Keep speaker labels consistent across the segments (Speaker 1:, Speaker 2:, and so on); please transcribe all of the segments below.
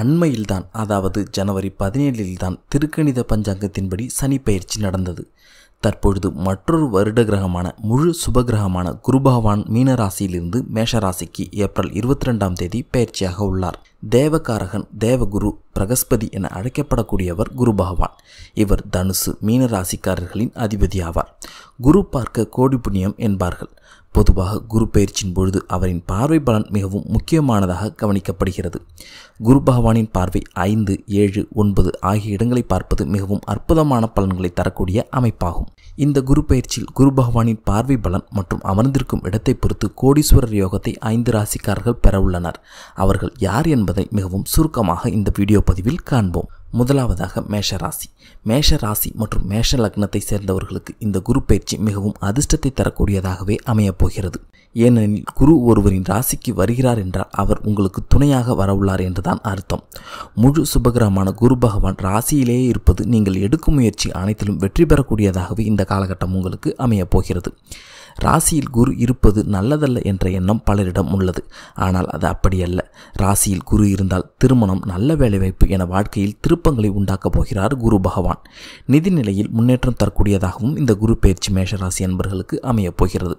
Speaker 1: அண்மையில்தான் அதாவது ஜனவரி பதினேழில்தான் திருக்கணித பஞ்சாங்கத்தின்படி சனி பயிற்சி நடந்தது தற்பொழுது மற்றொரு வருட கிரகமான முழு சுபகிரகமான குரு மீனராசியிலிருந்து மேஷராசிக்கு ஏப்ரல் இருபத்தி ரெண்டாம் தேதி பயிற்சியாக உள்ளார் தேவகாரகன் தேவகுரு பிரகஸ்பதி என அழைக்கப்படக்கூடியவர் குரு பகவான் இவர் தனுசு மீன ராசிக்காரர்களின் அதிபதி ஆவார் குரு பார்க்க கோடி புண்ணியம் என்பார்கள் பொதுவாக குரு பயிற்சியின் பொழுது அவரின் பார்வை பலன் மிகவும் முக்கியமானதாக கவனிக்கப்படுகிறது குரு பகவானின் பார்வை ஐந்து ஏழு ஒன்பது ஆகிய இடங்களை பார்ப்பது மிகவும் அற்புதமான பலன்களை தரக்கூடிய அமைப்பாகும் இந்த குரு பயிற்சியில் குரு பகவானின் பார்வை பலன் மற்றும் அமர்ந்திருக்கும் இடத்தை பொறுத்து கோடீஸ்வரர் யோகத்தை ஐந்து ராசிக்காரர்கள் பெறவுள்ளனர் அவர்கள் யார் என்பது என்பதை மிகவும் சுருக்கமாக இந்த வீடியோ பதிவில் காண்போம் முதலாவதாக மேஷ ராசி மேஷ ராசி மற்றும் மேஷ லக்னத்தை சேர்ந்தவர்களுக்கு இந்த குரு பயிற்சி மிகவும் அதிர்ஷ்டத்தை தரக்கூடியதாகவே அமையப் போகிறது ஏனெனில் குரு ஒருவரின் ராசிக்கு வருகிறார் என்றால் அவர் உங்களுக்கு துணையாக வரவுள்ளார் என்றுதான் அர்த்தம் முழு சுபகிரமான குரு பகவான் ராசியிலேயே இருப்பது நீங்கள் எடுக்கும் முயற்சி அனைத்திலும் வெற்றி பெறக்கூடியதாகவே இந்த காலகட்டம் உங்களுக்கு அமையப் போகிறது ராசியில் குரு இருப்பது நல்லதல்ல என்ற எண்ணம் பலரிடம் உள்ளது ஆனால் அது அப்படியல்ல ராசியில் குரு இருந்தால் திருமணம் நல்ல வேலைவாய்ப்பு என வாழ்க்கையில் திருப்பங்களை உண்டாக்கப் போகிறார் குரு பகவான் நிதிநிலையில் முன்னேற்றம் தரக்கூடியதாகவும் இந்த குரு பயிற்சி மேஷராசி என்பர்களுக்கு அமையப் போகிறது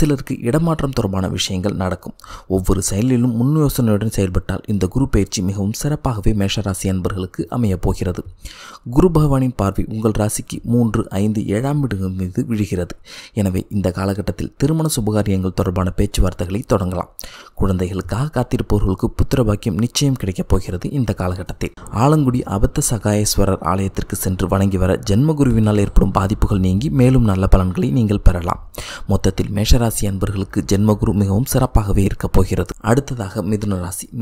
Speaker 1: சிலருக்கு இடமாற்றம் தொடர்பான விஷயங்கள் நடக்கும் ஒவ்வொரு செயலிலும் முன் யோசனையுடன் செயல்பட்டால் இந்த குரு பயிற்சி மிகவும் சிறப்பாகவே மேஷராசி என்பர்களுக்கு அமையப் போகிறது குரு பகவானின் பார்வை உங்கள் ராசிக்கு மூன்று ஐந்து ஏழாம் வீடுகள் மீது விழுகிறது எனவே இந்த கால காலகட்டத்தில் திருமண சுபகாரியங்கள் தொடர்பான பேச்சுவார்த்தைகளை தொடங்கலாம் குழந்தைகளுக்காக காத்திருப்பவர்களுக்கு புத்திர பாக்கியம் நிச்சயம் கிடைக்கப் போகிறது இந்த காலகட்டத்தில் ஆலங்குடி அபத்த சகாயேஸ்வரர் ஆலயத்திற்கு சென்று வணங்கி வர ஜென்மகுருவினால் ஏற்படும் பாதிப்புகள் நீங்கி மேலும் நல்ல பலன்களை நீங்கள் பெறலாம் மொத்தத்தில் மேஷராசி அன்பர்களுக்கு ஜென்மகுரு மிகவும் சிறப்பாகவே இருக்கப் போகிறது அடுத்ததாக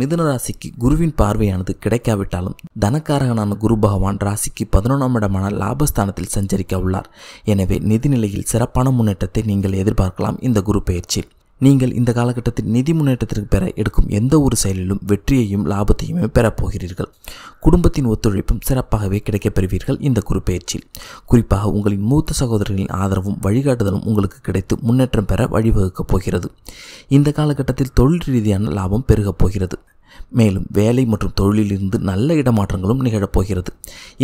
Speaker 1: மிதுன ராசி குருவின் பார்வையானது கிடைக்காவிட்டாலும் தனக்காரகனான குரு பகவான் ராசிக்கு பதினொன்றாம் இடமான லாபஸ்தானத்தில் சஞ்சரிக்க உள்ளார் எனவே நிதிநிலையில் சிறப்பான முன்னேற்றத்தை நீங்கள் நீங்கள் எதிர்பார்க்கலாம் இந்த குரு பயிற்சியில் நீங்கள் இந்த காலகட்டத்தில் நிதி முன்னேற்றத்திற்கு பெற எடுக்கும் எந்த ஒரு செயலிலும் வெற்றியையும் லாபத்தையுமே பெறப்போகிறீர்கள் குடும்பத்தின் ஒத்துழைப்பும் சிறப்பாகவே கிடைக்கப் பெறுவீர்கள் இந்த பயிற்சியில் குறிப்பாக உங்களின் மூத்த சகோதரர்களின் ஆதரவும் வழிகாட்டுதலும் உங்களுக்கு கிடைத்து முன்னேற்றம் பெற வழிவகுக்கப் போகிறது இந்த காலகட்டத்தில் தொழில் ரீதியான லாபம் பெருகப் போகிறது மேலும் வேலை மற்றும் தொழிலிலிருந்து நல்ல இடமாற்றங்களும் நிகழப்போகிறது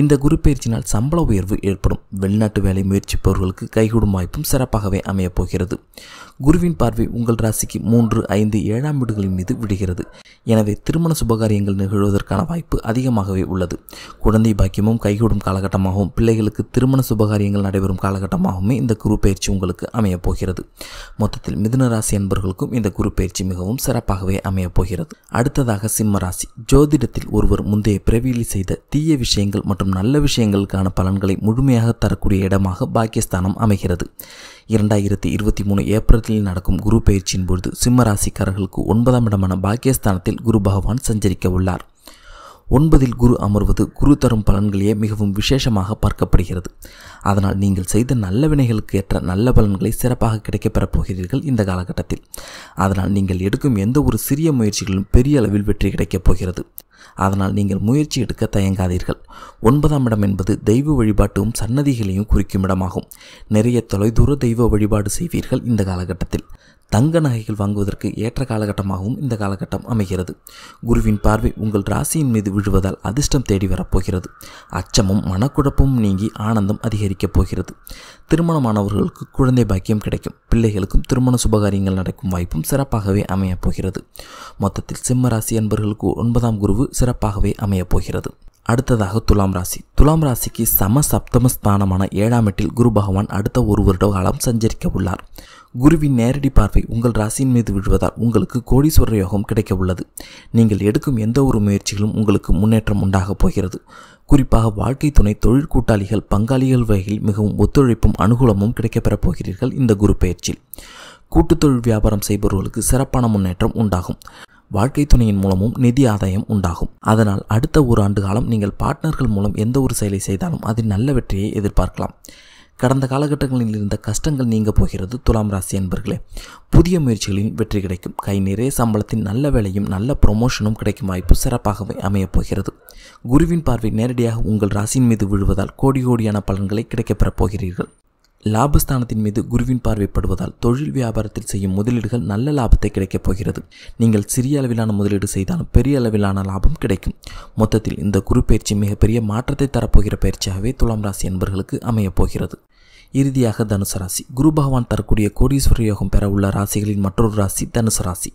Speaker 1: இந்த குருப்பெயர்ச்சினால் சம்பள உயர்வு ஏற்படும் வெளிநாட்டு வேலை முயற்சிப்பவர்களுக்கு கைகூடும் வாய்ப்பும் சிறப்பாகவே அமையப்போகிறது குருவின் பார்வை உங்கள் ராசிக்கு மூன்று ஐந்து ஏழாம் வீடுகளின் மீது விடுகிறது எனவே திருமண சுபகாரியங்கள் நிகழ்வதற்கான வாய்ப்பு அதிகமாகவே உள்ளது குழந்தை பாக்கியமும் கைகூடும் காலகட்டமாகவும் பிள்ளைகளுக்கு திருமண சுபகாரியங்கள் நடைபெறும் காலகட்டமாகவுமே இந்த குரு பயிற்சி உங்களுக்கு அமையப்போகிறது மொத்தத்தில் மிதுன ராசி என்பவர்களுக்கும் இந்த குரு பயிற்சி மிகவும் சிறப்பாகவே அமையப்போகிறது அடுத்ததாக முதலாக சிம்ம ராசி ஜோதிடத்தில் ஒருவர் முந்தைய பிறவியலி செய்த தீய விஷயங்கள் மற்றும் நல்ல விஷயங்களுக்கான பலன்களை முழுமையாக தரக்கூடிய இடமாக பாக்கியஸ்தானம் அமைகிறது இரண்டாயிரத்தி இருபத்தி மூணு ஏப்ரலில் நடக்கும் குரு பயிற்சியின் பொழுது சிம்ம ராசிக்காரர்களுக்கு ஒன்பதாம் இடமான பாக்கியஸ்தானத்தில் குரு பகவான் சஞ்சரிக்க உள்ளார் ஒன்பதில் குரு அமர்வது குரு தரும் பலன்களையே மிகவும் விசேஷமாக பார்க்கப்படுகிறது அதனால் நீங்கள் செய்த நல்ல வினைகளுக்கு ஏற்ற நல்ல பலன்களை சிறப்பாக கிடைக்கப்பெறப் போகிறீர்கள் இந்த காலகட்டத்தில் அதனால் நீங்கள் எடுக்கும் எந்த ஒரு சிறிய முயற்சிகளும் பெரிய அளவில் வெற்றி கிடைக்கப் போகிறது அதனால் நீங்கள் முயற்சி எடுக்க தயங்காதீர்கள் ஒன்பதாம் இடம் என்பது தெய்வ வழிபாட்டும் சன்னதிகளையும் குறிக்கும் இடமாகும் நிறைய தொலைதூர தெய்வ வழிபாடு செய்வீர்கள் இந்த காலகட்டத்தில் தங்க நகைகள் வாங்குவதற்கு ஏற்ற காலகட்டமாகவும் இந்த காலகட்டம் அமைகிறது குருவின் பார்வை உங்கள் ராசியின் மீது விழுவதால் அதிர்ஷ்டம் தேடி வரப்போகிறது அச்சமும் மனக்குழப்பமும் நீங்கி ஆனந்தம் அதிகரிக்கப் போகிறது திருமணமானவர்களுக்கு குழந்தை பாக்கியம் கிடைக்கும் பிள்ளைகளுக்கும் திருமண சுபகாரியங்கள் நடக்கும் வாய்ப்பும் சிறப்பாகவே அமையப் போகிறது மொத்தத்தில் சிம்ம ராசி அன்பர்களுக்கு ஒன்பதாம் குருவு சிறப்பாகவே அமையப் போகிறது அடுத்ததாக துலாம் ராசி துலாம் ராசிக்கு சம சப்தம ஸ்தானமான ஏழாம் எட்டில் குரு பகவான் அடுத்த ஒரு வருட காலம் சஞ்சரிக்க உள்ளார் குருவின் நேரடி பார்வை உங்கள் ராசியின் மீது விழுவதால் உங்களுக்கு கோடீஸ்வர யோகம் கிடைக்க உள்ளது நீங்கள் எடுக்கும் எந்த ஒரு முயற்சிகளும் உங்களுக்கு முன்னேற்றம் உண்டாகப் போகிறது குறிப்பாக வாழ்க்கை துணை தொழில் கூட்டாளிகள் பங்காளிகள் வகையில் மிகவும் ஒத்துழைப்பும் அனுகூலமும் கிடைக்கப்பெறப் போகிறீர்கள் இந்த குரு பயிற்சியில் கூட்டுத்தொழில் வியாபாரம் செய்பவர்களுக்கு சிறப்பான முன்னேற்றம் உண்டாகும் வாழ்க்கை துணையின் மூலமும் நிதி ஆதாயம் உண்டாகும் அதனால் அடுத்த ஒரு ஆண்டு காலம் நீங்கள் பார்ட்னர்கள் மூலம் எந்த ஒரு செயலை செய்தாலும் அதில் நல்ல வெற்றியை எதிர்பார்க்கலாம் கடந்த காலகட்டங்களில் இருந்த கஷ்டங்கள் நீங்க போகிறது துலாம் ராசி என்பர்களே புதிய முயற்சிகளின் வெற்றி கிடைக்கும் கை நிறைய சம்பளத்தின் நல்ல வேலையும் நல்ல ப்ரொமோஷனும் கிடைக்கும் வாய்ப்பு சிறப்பாகவே அமையப் போகிறது குருவின் பார்வை நேரடியாக உங்கள் ராசியின் மீது விழுவதால் கோடி கோடியான பலன்களை கிடைக்கப்பெறப் போகிறீர்கள் லாபஸ்தானத்தின் மீது குருவின் பார்வைப்படுவதால் தொழில் வியாபாரத்தில் செய்யும் முதலீடுகள் நல்ல லாபத்தை கிடைக்கப் போகிறது நீங்கள் சிறிய அளவிலான முதலீடு செய்தாலும் பெரிய அளவிலான லாபம் கிடைக்கும் மொத்தத்தில் இந்த குரு பயிற்சி மிகப்பெரிய மாற்றத்தை தரப்போகிற பயிற்சியாகவே துலாம் ராசி என்பர்களுக்கு அமையப் போகிறது இறுதியாக தனுசு ராசி குரு பகவான் தரக்கூடிய கோடீஸ்வர யோகம் பெற உள்ள ராசிகளின் மற்றொரு ராசி தனுசு ராசி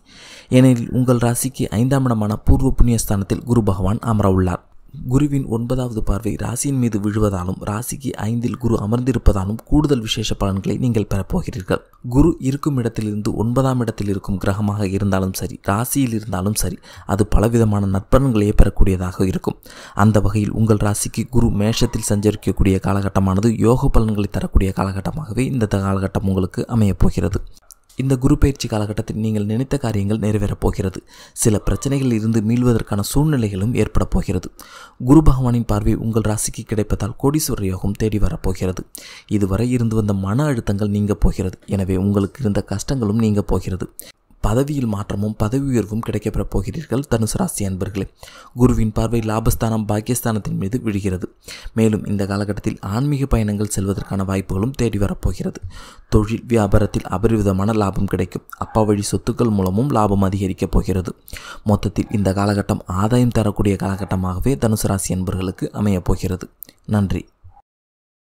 Speaker 1: ஏனெனில் உங்கள் ராசிக்கு ஐந்தாம் இடமான பூர்வ புண்ணியஸ்தானத்தில் குரு பகவான் அமர உள்ளார் குருவின் ஒன்பதாவது பார்வை ராசியின் மீது விழுவதாலும் ராசிக்கு ஐந்தில் குரு அமர்ந்திருப்பதாலும் கூடுதல் விசேஷ பலன்களை நீங்கள் பெறப்போகிறீர்கள் குரு இருக்கும் இடத்திலிருந்து ஒன்பதாம் இடத்தில் இருக்கும் கிரகமாக இருந்தாலும் சரி ராசியில் இருந்தாலும் சரி அது பலவிதமான நற்பலன்களையே பெறக்கூடியதாக இருக்கும் அந்த வகையில் உங்கள் ராசிக்கு குரு மேஷத்தில் சஞ்சரிக்கக்கூடிய காலகட்டமானது யோக பலன்களை தரக்கூடிய காலகட்டமாகவே இந்த காலகட்டம் உங்களுக்கு அமையப்போகிறது இந்த குரு பயிற்சி காலகட்டத்தில் நீங்கள் நினைத்த காரியங்கள் நிறைவேறப் போகிறது சில பிரச்சனைகளில் இருந்து மீள்வதற்கான சூழ்நிலைகளும் ஏற்படப் போகிறது குரு பகவானின் பார்வை உங்கள் ராசிக்கு கிடைப்பதால் கோடீஸ்வர யோகம் தேடி வரப்போகிறது இதுவரை இருந்து வந்த மன அழுத்தங்கள் நீங்க போகிறது எனவே உங்களுக்கு இருந்த கஷ்டங்களும் நீங்க போகிறது பதவியில் மாற்றமும் பதவி உயர்வும் கிடைக்கப்பெறப் போகிறீர்கள் தனுசு ராசி அன்பர்களே குருவின் பார்வை லாபஸ்தானம் பாக்கியஸ்தானத்தின் மீது விழுகிறது மேலும் இந்த காலகட்டத்தில் ஆன்மீக பயணங்கள் செல்வதற்கான வாய்ப்புகளும் தேடி வரப்போகிறது தொழில் வியாபாரத்தில் அபரிவிதமான லாபம் கிடைக்கும் அப்பா வழி சொத்துக்கள் மூலமும் லாபம் அதிகரிக்கப் போகிறது மொத்தத்தில் இந்த காலகட்டம் ஆதாயம் தரக்கூடிய காலகட்டமாகவே தனுசு ராசி அன்பர்களுக்கு அமையப் போகிறது நன்றி